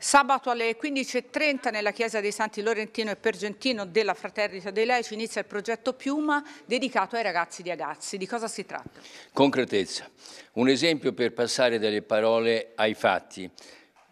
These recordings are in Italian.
Sabato alle 15.30 nella chiesa dei Santi Lorentino e Pergentino della Fraternita dei Laici inizia il progetto Piuma dedicato ai ragazzi di Agazzi. Di cosa si tratta? Concretezza. Un esempio per passare dalle parole ai fatti.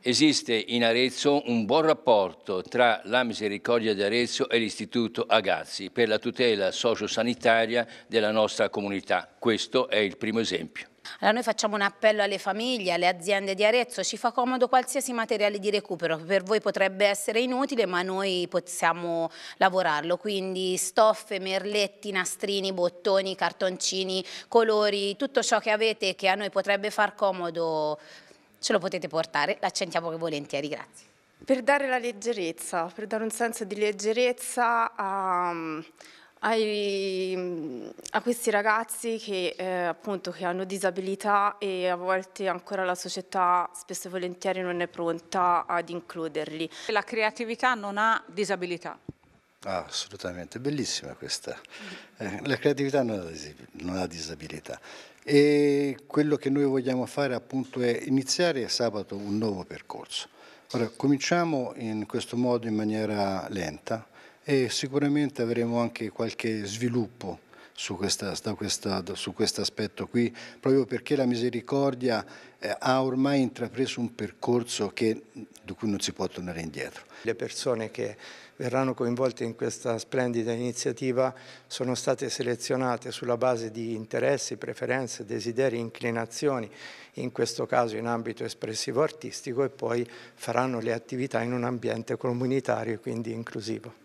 Esiste in Arezzo un buon rapporto tra la Misericordia di Arezzo e l'Istituto Agazzi per la tutela sociosanitaria della nostra comunità. Questo è il primo esempio. Allora noi facciamo un appello alle famiglie, alle aziende di Arezzo, ci fa comodo qualsiasi materiale di recupero, per voi potrebbe essere inutile ma noi possiamo lavorarlo, quindi stoffe, merletti, nastrini, bottoni, cartoncini, colori, tutto ciò che avete che a noi potrebbe far comodo ce lo potete portare, l'accentiamo che volentieri, grazie. Per dare la leggerezza, per dare un senso di leggerezza a ai, mm, a questi ragazzi che, eh, appunto, che hanno disabilità e a volte ancora la società spesso e volentieri non è pronta ad includerli. La creatività non ha disabilità. Ah, assolutamente, bellissima questa. Eh, la creatività non ha disabilità. E quello che noi vogliamo fare appunto è iniziare sabato un nuovo percorso. Ora cominciamo in questo modo in maniera lenta, e sicuramente avremo anche qualche sviluppo su, questa, questa, su questo aspetto qui, proprio perché la misericordia eh, ha ormai intrapreso un percorso che, di cui non si può tornare indietro. Le persone che verranno coinvolte in questa splendida iniziativa sono state selezionate sulla base di interessi, preferenze, desideri, inclinazioni, in questo caso in ambito espressivo artistico e poi faranno le attività in un ambiente comunitario e quindi inclusivo.